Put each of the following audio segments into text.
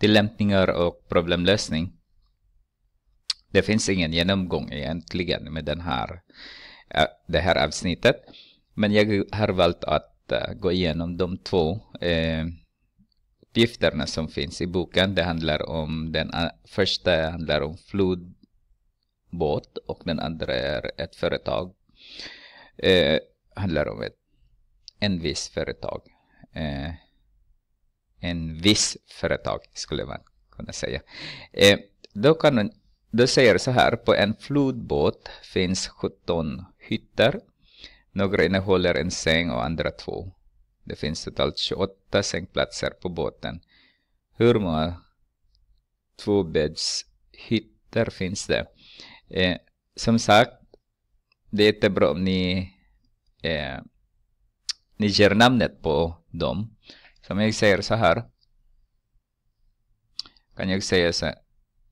tillämpningar och problemlösning. Det finns ingen genomgång egentligen med den här, eh, det här avsnittet. Men jag har valt att eh, gå igenom de två eh, uppgifterna som finns i boken. Det handlar om den eh, första handlar om flodbåt och den andra är ett företag. Eh, handlar om ett en viss företag. Eh, en viss företag skulle man kunna säga. Eh, då, kan, då säger så här, på en flodbåt finns 17 hytter. Några innehåller en säng och andra två. Det finns totalt 28 sängplatser på båten. Hur många tvåbäddshytter finns det? Eh, som sagt, det är jättebra om ni, eh, ni ger namnet på dem. Om jag säger så här. Kan jag säga så här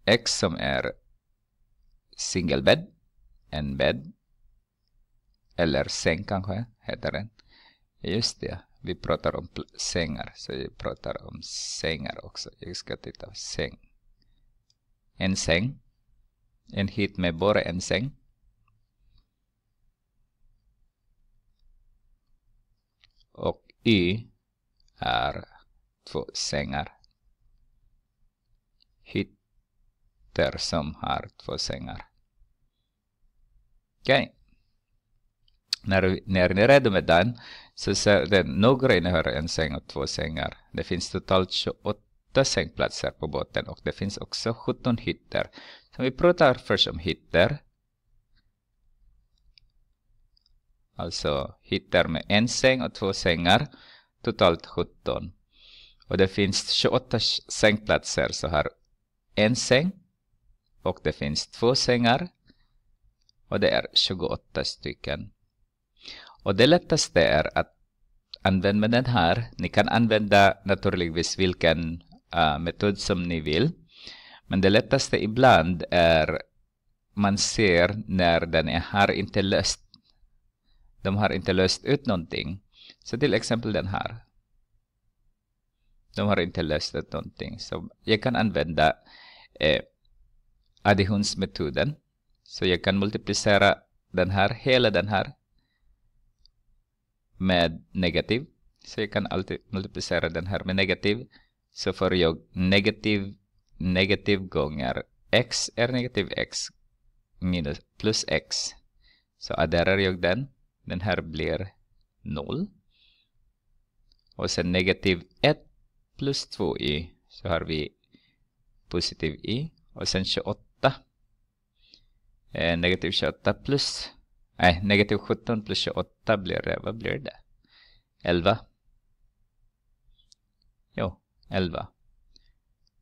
x som är single bed, en bed. Eller säng kanske heter den. Just det, vi pratar om sängar. Så vi pratar om sängar också. Jag ska titta på säng. En säng. En hit med bara en säng. Och y är två sängar. Hytter som har två sängar. Okej. Okay. När, när ni är redo med den så ser den några innehåller en säng och två sängar. Det finns totalt 28 sängplatser på båten och det finns också 17 hytter. Så vi pratar först om hytter. Alltså hytter med en säng och två sängar totalt 17. Och det finns 28 sängplatser så här. En säng och det finns två sängar och det är 28 stycken. Och det lättaste är att använda den här. Ni kan använda naturligtvis vilken uh, metod som ni vill. Men det lättaste ibland är man ser när den är, har inte löst. De har inte löst ut någonting. Så till exempel den här. De har inte löst någonting. Så jag kan använda eh, additionsmetoden. Så jag kan multiplicera den här, hela den här med negativ. Så jag kan alltid multiplicera den här med negativ. Så får jag negativ, negativ gånger x är negativ x minus plus x. Så adderar jag den. Den här blir noll och sen negativ 1 plus 2 i så har vi positiv i och sen 28 eh, negativ 28 plus nej negativ 17 plus 28 blir det vad blir det 11 jo 11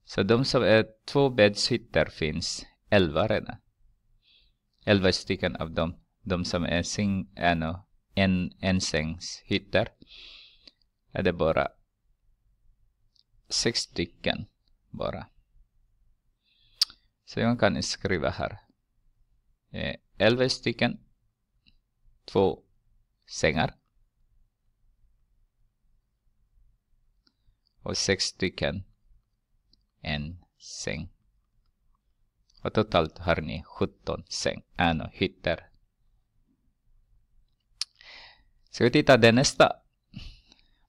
så de som är två bäddshytter finns 11 redan 11 stycken av dem de som är sing, äh, no, en ensängshytter är det bara sex stycken bara. Så jag kan skriva här. Eh, 11 stycken, två sängar. Och sex stycken, en säng. Och totalt har ni 17 säng, äh, no, hytter. Ska vi titta den nästa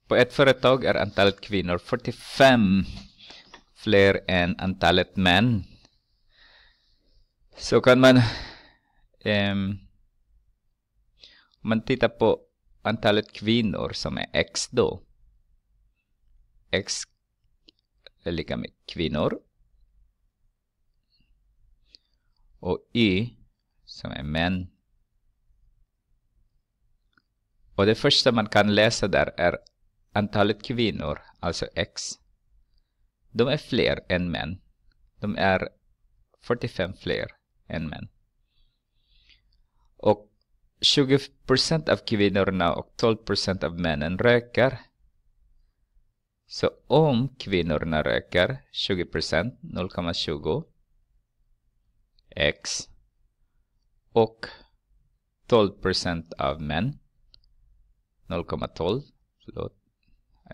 på ett företag är antalet kvinnor 45 fler än antalet män. Så kan man... Um, om man tittar på antalet kvinnor som är X då. X är lika med kvinnor. Och Y som är män. Och det första man kan läsa där är Antalet kvinnor, alltså X, de är fler än män. De är 45 fler än män. Och 20% av kvinnorna och 12% av männen röker. Så om kvinnorna röker 20%, 0,20 X och 12% av män 0,12 förlåt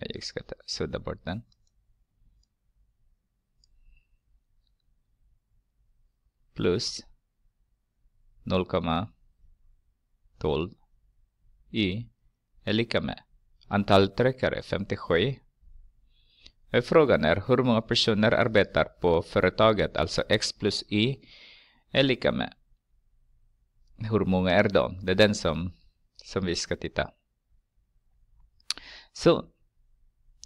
jag ska sudda bort den. Plus 0,12 i är lika med antal tryckare 57. Eh, frågan är hur många personer arbetar på företaget, alltså X plus Y är lika med. Hur många är de? Det är den som, som vi ska titta. Så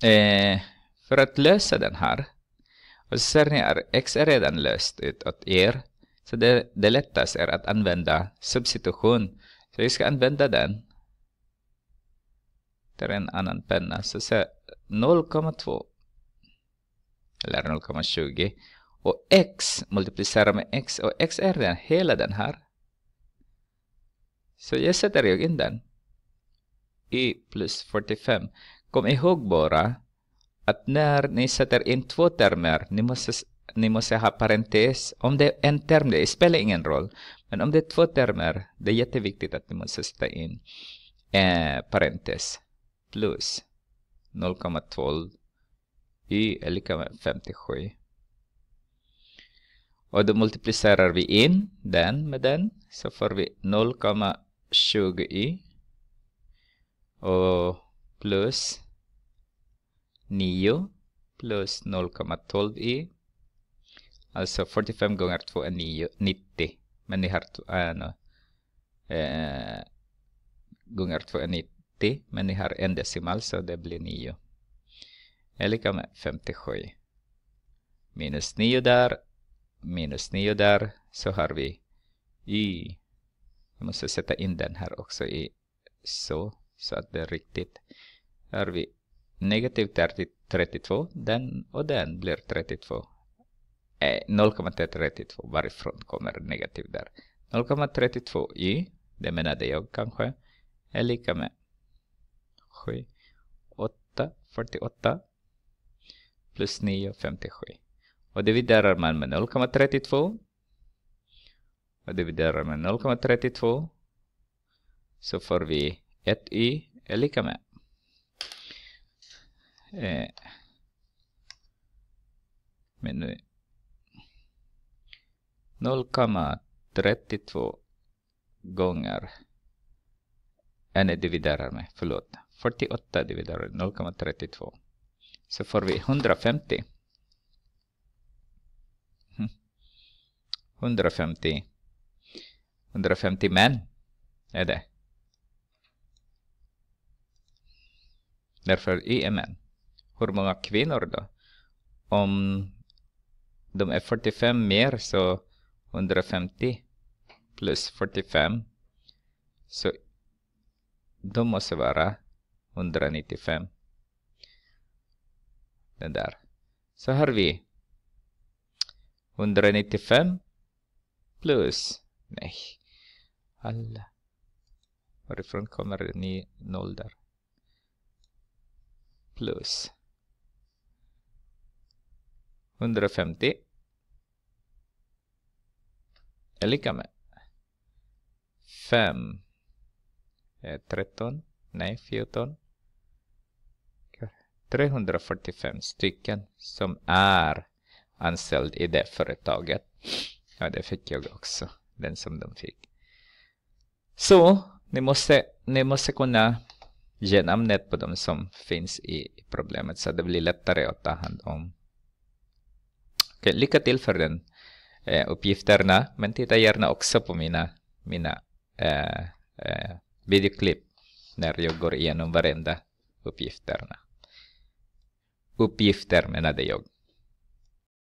Eh, för att lösa den här, och så ser ni att x är redan löst utåt er, så det, det lättaste är att använda substitution. Så vi ska använda den. Där är en annan penna, så ser 0,2 eller 0,20 och x multiplicerar med x och x är den hela den här. Så jag sätter jag in den. i plus 45. Kom ihåg bara att när ni sätter in två termer, ni måste, ni måste ha parentes. Om det är en term, det spelar ingen roll. Men om det är två termer, det är jätteviktigt att ni måste sätta in eh, parentes plus 0,12 y är lika med 57. Och då multiplicerar vi in den med den så får vi 0,20 y. Och plus 9 plus 0,12i. Alltså 45 gånger 2 är 9, 90. Men ni har ano, äh, eh, gånger 2 är 90. Men ni har en decimal så det blir 9. Är lika med 57. Minus 9 där. Minus 9 där. Så har vi i. Jag måste sätta in den här också i så. Så att det är riktigt. Här har vi negativ 32, den och den blir 32. Eh, 0,32, varifrån kommer negativ där? 0,32i, det menade jag kanske, är lika med 7, 8, 48 plus 9, 57. Och dividerar man med 0,32 och dividerar med 0,32 så får vi 1 Y är lika med eh, meny 0,32 gånger en äh, nej, dividerar med, förlåt 48 dividerar 0,32 så får vi 150 150 150 män är det Därför är e män. Hur många kvinnor då? Om de är 45 mer så 150 plus 45 så de måste vara 195. Den där. Så har vi 195 plus, nej, alla. Varifrån kommer ni noll där? plus 150 är lika med 5 är 13, nej 14 345 stycken som är anställd i det företaget. Ja, det fick jag också, den som de fick. Så ni måste, ni måste kunna ge namnet på de som finns i problemet så det blir lättare att ta hand om. Okay, lycka till för den eh, uppgifterna men titta gärna också på mina, mina eh, eh, videoklipp när jag går igenom varenda uppgifterna. Uppgifter menade jag.